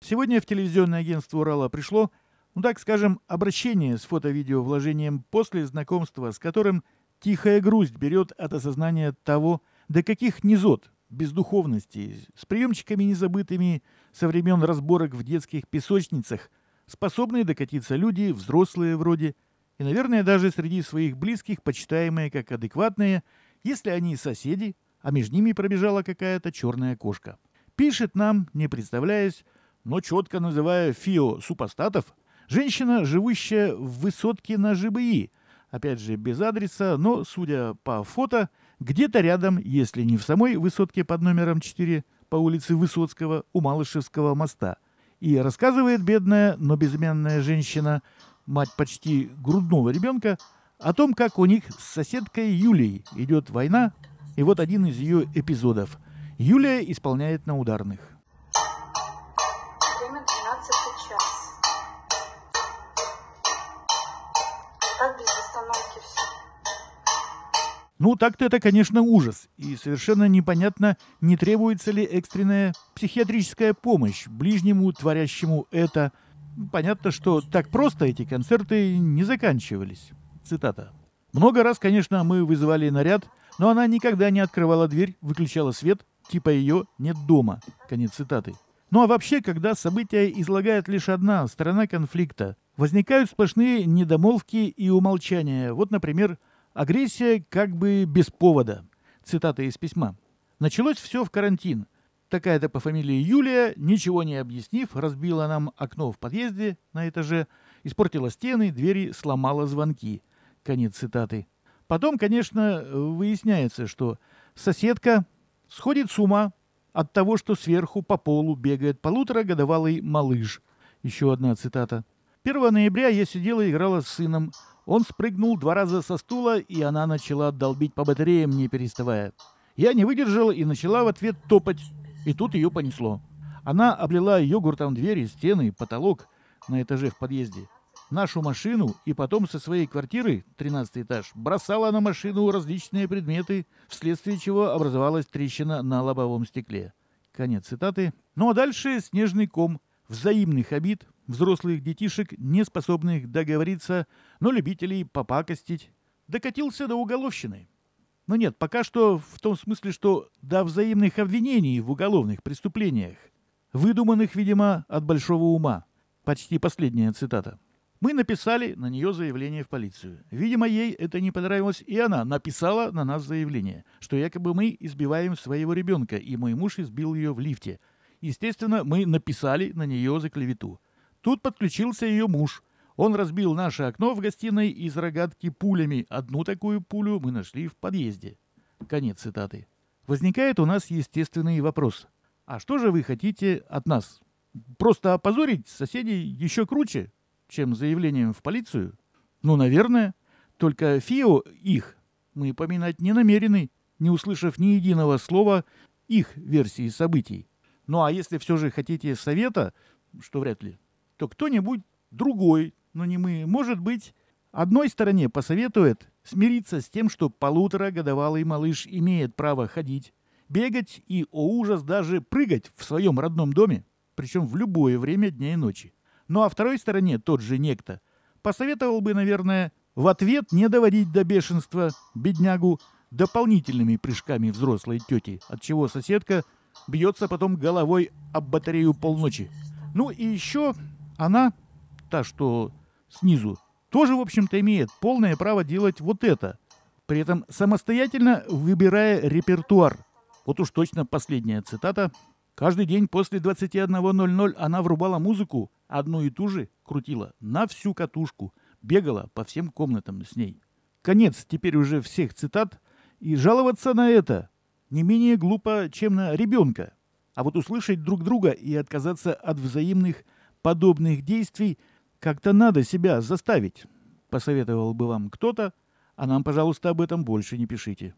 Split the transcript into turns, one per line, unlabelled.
Сегодня в телевизионное агентство «Урала» пришло, ну так скажем, обращение с фото-видео вложением после знакомства, с которым тихая грусть берет от осознания того, до каких низот без духовности, с приемчиками незабытыми со времен разборок в детских песочницах, способные докатиться люди, взрослые вроде, и, наверное, даже среди своих близких почитаемые как адекватные, если они соседи, а между ними пробежала какая-то черная кошка. Пишет нам, не представляясь, но четко называя ФИО супостатов, женщина, живущая в высотке на ЖБИ, опять же без адреса, но, судя по фото, где-то рядом, если не в самой высотке под номером 4 по улице Высоцкого у Малышевского моста. И рассказывает бедная, но безымянная женщина, мать почти грудного ребенка, о том, как у них с соседкой Юлей идет война, и вот один из ее эпизодов. Юлия исполняет на ударных сейчас. Так без остановки все. Ну, так-то это, конечно, ужас. И совершенно непонятно, не требуется ли экстренная психиатрическая помощь ближнему, творящему это. Понятно, что так просто эти концерты не заканчивались. Цитата. Много раз, конечно, мы вызывали наряд, но она никогда не открывала дверь, выключала свет, типа ее нет дома. Конец цитаты. Ну а вообще, когда события излагает лишь одна сторона конфликта, возникают сплошные недомолвки и умолчания. Вот, например, агрессия как бы без повода. Цитата из письма. Началось все в карантин. Такая-то по фамилии Юлия, ничего не объяснив, разбила нам окно в подъезде на этаже, испортила стены, двери, сломала звонки. Конец цитаты. Потом, конечно, выясняется, что соседка сходит с ума от того, что сверху по полу бегает полуторагодовалый малыш. Еще одна цитата. 1 ноября я сидела и играла с сыном. Он спрыгнул два раза со стула, и она начала долбить по батареям, не переставая. Я не выдержала и начала в ответ топать. И тут ее понесло. Она облила йогуртом двери, стены, потолок на этаже в подъезде нашу машину и потом со своей квартиры, 13 этаж, бросала на машину различные предметы, вследствие чего образовалась трещина на лобовом стекле. Конец цитаты. Ну а дальше снежный ком взаимных обид взрослых детишек, не способных договориться, но любителей попакостить, докатился до уголовщины. Но нет, пока что в том смысле, что до взаимных обвинений в уголовных преступлениях, выдуманных, видимо, от большого ума. Почти последняя цитата. Мы написали на нее заявление в полицию. Видимо, ей это не понравилось, и она написала на нас заявление, что якобы мы избиваем своего ребенка, и мой муж избил ее в лифте. Естественно, мы написали на нее за клевету. Тут подключился ее муж. Он разбил наше окно в гостиной из рогатки пулями. Одну такую пулю мы нашли в подъезде. Конец цитаты. Возникает у нас естественный вопрос. А что же вы хотите от нас? Просто опозорить соседей еще круче? чем заявлением в полицию? Ну, наверное. Только ФИО их мы поминать не намерены, не услышав ни единого слова их версии событий. Ну а если все же хотите совета, что вряд ли, то кто-нибудь другой, но не мы, может быть, одной стороне посоветует смириться с тем, что полуторагодовалый малыш имеет право ходить, бегать и, о ужас, даже прыгать в своем родном доме, причем в любое время дня и ночи. Ну а второй стороне тот же некто посоветовал бы, наверное, в ответ не доводить до бешенства беднягу дополнительными прыжками взрослой тети, от чего соседка бьется потом головой об батарею полночи. Ну и еще она, та, что снизу, тоже, в общем-то, имеет полное право делать вот это, при этом самостоятельно выбирая репертуар. Вот уж точно последняя цитата. Каждый день после 21.00 она врубала музыку, одну и ту же крутила на всю катушку, бегала по всем комнатам с ней. Конец теперь уже всех цитат, и жаловаться на это не менее глупо, чем на ребенка. А вот услышать друг друга и отказаться от взаимных подобных действий как-то надо себя заставить. Посоветовал бы вам кто-то, а нам, пожалуйста, об этом больше не пишите.